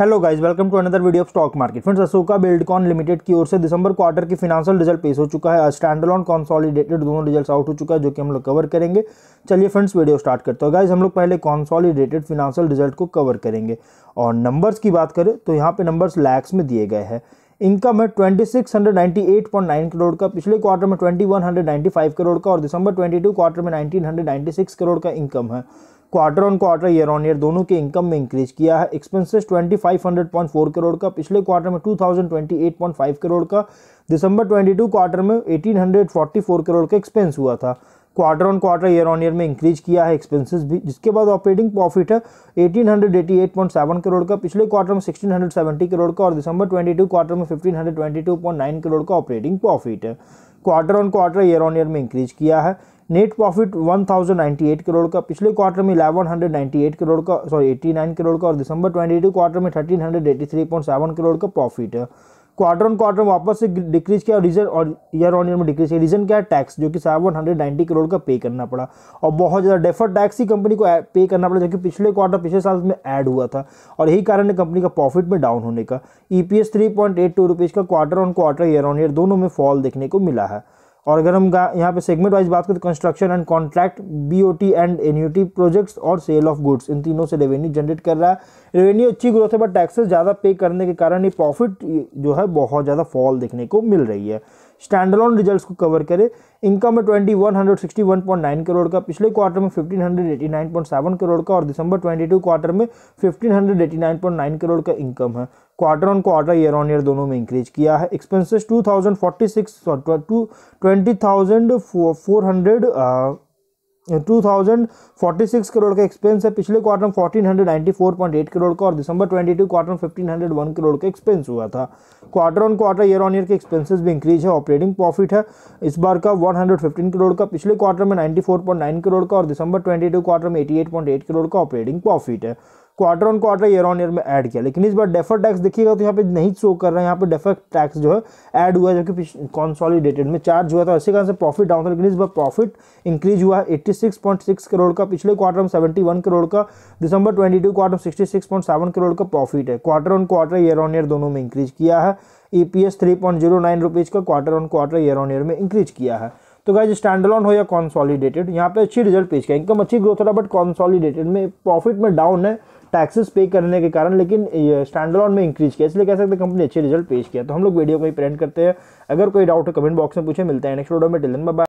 hello guys welcome to another video of stock market friends Ashoka Buildcon Limited की ओर से दिसंबर क्वार्टर की फिनांशियल रिजल्ट पेश हो चुका है स्टैंडलॉन कॉन्सॉलिडेटेड दोनों रिजल्ट्स आउट हो चुका है जो कि हम लोग कवर करेंगे चलिए फ्रेंड्स वीडियो स्टार्ट करते हो गाइज हम लोग पहले कॉन्सॉलिडेटेड फिनांशियल रिजल्ट को कवर करेंगे और नंबर्स की बात करें तो यहाँ पे नंबर्स लैक्स में दिए गए हैं इनकम है ट्वेंटी करोड़ का पिछले क्वार्टर में ट्वेंटी करोड़ का और दिसंबर ट्वेंटी क्वार्टर में नाइनटीन करोड़ का इनकम है quarter on quarter year on year दोनों के इनकम में इंक्रीज किया है एक्सपेंसेस 2500.4 करोड़ का पिछले क्वार्टर में 2028.5 करोड़ का दिसंबर 22 क्वार्टर में 1844 करोड़ का एक्सपेंस हुआ था quarter on quarter year on year में इंक्रीज किया है एक्सपेंसेस भी जिसके बाद ऑपरेटिंग प्रॉफिट है eighteen hundred eighty eight point seven crore का पिछले क्वार्टर में सिक्सटीन हंड्रेड सेवेंटी करोड़ का और दिसंबर ट्वेंटी टू क्वार्टर में fifteen hundred twenty two point nine crore का ऑपरेटिंग प्रॉफिट है quarter on quarter year on year में इंक्रीज किया है net profit one thousand ninety eight crore का पिछले क्वार्टर में eleven hundred ninety eight crore का सॉरी एटी नाइन करोड़ का और दिसंबर ट्वेंटी टू क्वार्टर में thirteen hundred eighty three point seven crore का प्रॉफिट है क्वार्टर ऑन क्वार्टर वापस से डिक्रीज किया और रीजन और ईयर ऑन ईयर में डिक्रीज किया रीजन क्या है टैक्स जो कि सेवन हंड्रेड नाइन्टी करोड़ का पे करना पड़ा और बहुत ज़्यादा डेफर टैक्स ही कंपनी को पे करना पड़ा जबकि पिछले क्वार्टर पिछले साल में ऐड हुआ था और यही कारण है कंपनी का प्रॉफिट में डाउन होने का E P S three point eight two rupees का quarter on quarter year on year दोनों में फॉल देखने को मिला है और अगर हम यहाँ पे सेगमेंट वाइज बात करें तो construction and contract BOT and annuity projects और सेल ऑफ गुड्स इन तीनों से रेवेन्यू जनरेट कर रहा है रेवेन्यू अच्छी ग्रोथ है बट टैक्सेस ज़्यादा पे करने के कारण ये प्रॉफिट जो है बहुत ज़्यादा फॉल देखने को मिल रही है स्टैंडलोन रिजल्ट को कवर करे इनकम में twenty one hundred sixty one point nine crore का पिछले क्वार्टर में fifteen hundred eighty nine point seven crore का और दिसंबर ट्वेंटी टू क्वार्टर में fifteen hundred eighty nine point nine crore का इनकम है quarter on quarter year on year दोनों में इंक्रीज किया है expenses two thousand forty six to twenty thousand four hundred 2046 crore का एक्सपेंस है पिछले क्वार्टर में 1494.8 करोड़ का और दिसंबर 22 क्वार्टर में 1501 करोड़ का एक्सपेंस हुआ था quarter on quarter year on year के एक्सपेंसेस भी इंक्रीज है ऑपरेटिंग प्रॉफिट है इस बार का 115 करोड़ का पिछले क्वार्टर में 94.9 करोड़ का और दिसंबर 22 क्वार्टर में 88.8 करोड़ का ऑपरेटिंग प्रॉफिट है quarter on quarter year on year में ऐड किया लेकिन इस बार डेफर टैक्स देखिएगा तो यहाँ पे नहीं शो कर रहा है यहाँ पे डेफर टैक्स जो है ऐड हुआ है कि कॉन्सॉलीडेटेड में चार्ज हुआ था इसी कारण से प्रॉफिट डाउन था लेकिन इस बार प्रॉफिट इंक्रीज हुआ है 86.6 करोड़ का पिछले क्वार्टर में सेवेंटी करोड़ का दिसंबर ट्वेंटी क्वार्टर में सिक्सटी करोड़ का प्रॉफिट है quarter on quarter year on year दोनों में इंक्रीज किया है E P S three point zero nine rupees का quarter on quarter year on year में इंक्रीज किया है तो गाइज स्टैंडलॉन हो या कॉन्सॉलीडेटेड यहाँ पे अच्छी रिजल्ट पेश किया इनकम अच्छी ग्रोथ हो रहा है बट कॉन्सॉलीडेटेड में प्रॉफिट में डाउन है टैक्सेस पे करने के कारण लेकिन स्टैंडलॉन में इंक्रीज किया इसलिए कह सकते हैं कंपनी अच्छे रिजल्ट पेश किया तो हम लोग वीडियो को ही प्रिंट करते हैं अगर कोई डाउट हो कमेंट बॉक्स में पूछे मिलते हैं नेक्स्ट वीडियो में टिलन बाय